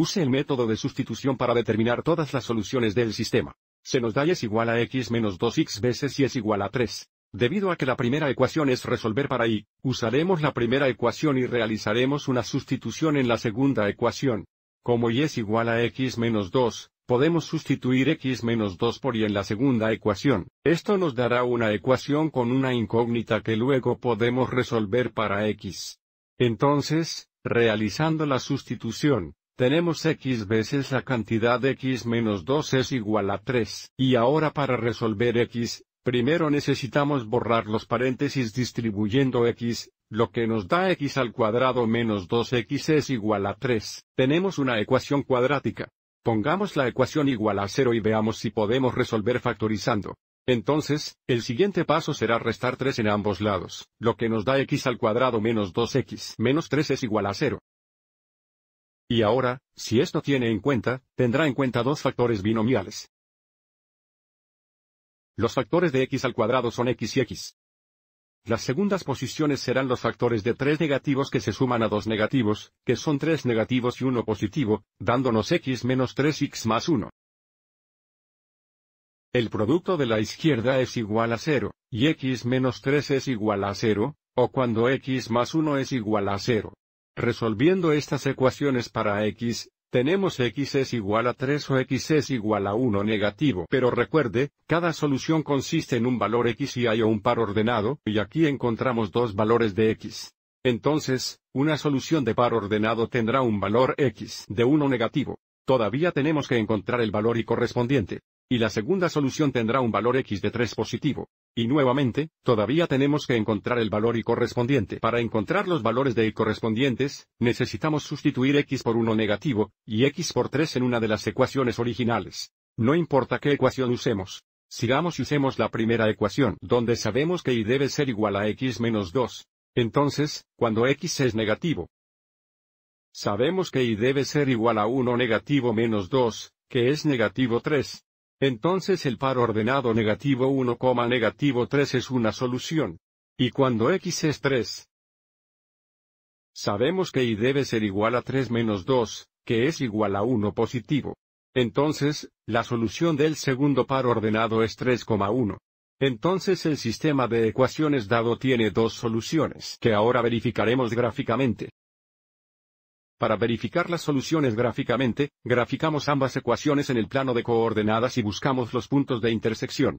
Use el método de sustitución para determinar todas las soluciones del sistema. Se nos da y es igual a x menos 2x veces y es igual a 3. Debido a que la primera ecuación es resolver para y, usaremos la primera ecuación y realizaremos una sustitución en la segunda ecuación. Como y es igual a x menos 2, podemos sustituir x menos 2 por y en la segunda ecuación. Esto nos dará una ecuación con una incógnita que luego podemos resolver para x. Entonces, realizando la sustitución, tenemos x veces la cantidad x menos 2 es igual a 3, y ahora para resolver x, primero necesitamos borrar los paréntesis distribuyendo x, lo que nos da x al cuadrado menos 2x es igual a 3. Tenemos una ecuación cuadrática. Pongamos la ecuación igual a 0 y veamos si podemos resolver factorizando. Entonces, el siguiente paso será restar 3 en ambos lados, lo que nos da x al cuadrado menos 2x menos 3 es igual a 0. Y ahora, si esto tiene en cuenta, tendrá en cuenta dos factores binomiales. Los factores de x al cuadrado son x y x. Las segundas posiciones serán los factores de tres negativos que se suman a dos negativos, que son tres negativos y uno positivo, dándonos x menos 3x más 1. El producto de la izquierda es igual a 0, y x menos 3 es igual a 0, o cuando x más 1 es igual a 0. Resolviendo estas ecuaciones para x, tenemos x es igual a 3 o x es igual a 1 negativo. Pero recuerde, cada solución consiste en un valor x y hay un par ordenado, y aquí encontramos dos valores de x. Entonces, una solución de par ordenado tendrá un valor x de 1 negativo. Todavía tenemos que encontrar el valor y correspondiente. Y la segunda solución tendrá un valor x de 3 positivo. Y nuevamente, todavía tenemos que encontrar el valor y correspondiente. Para encontrar los valores de y correspondientes, necesitamos sustituir x por 1 negativo, y x por 3 en una de las ecuaciones originales. No importa qué ecuación usemos. Sigamos y usemos la primera ecuación, donde sabemos que y debe ser igual a x menos 2. Entonces, cuando x es negativo, sabemos que y debe ser igual a 1 negativo menos 2, que es negativo 3. Entonces el par ordenado negativo 1, negativo 3 es una solución. Y cuando x es 3, sabemos que y debe ser igual a 3 menos 2, que es igual a 1 positivo. Entonces, la solución del segundo par ordenado es 3,1. Entonces el sistema de ecuaciones dado tiene dos soluciones que ahora verificaremos gráficamente. Para verificar las soluciones gráficamente, graficamos ambas ecuaciones en el plano de coordenadas y buscamos los puntos de intersección.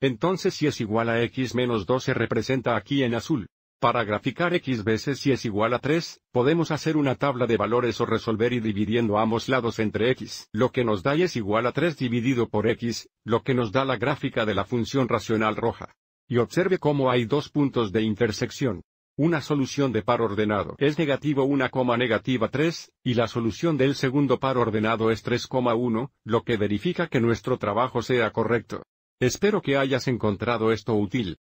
Entonces si es igual a x menos 2 se representa aquí en azul. Para graficar x veces si es igual a 3, podemos hacer una tabla de valores o resolver y dividiendo ambos lados entre x, lo que nos da y es igual a 3 dividido por x, lo que nos da la gráfica de la función racional roja. Y observe cómo hay dos puntos de intersección. Una solución de par ordenado es negativo 1, negativa 3, y la solución del segundo par ordenado es 3,1, lo que verifica que nuestro trabajo sea correcto. Espero que hayas encontrado esto útil.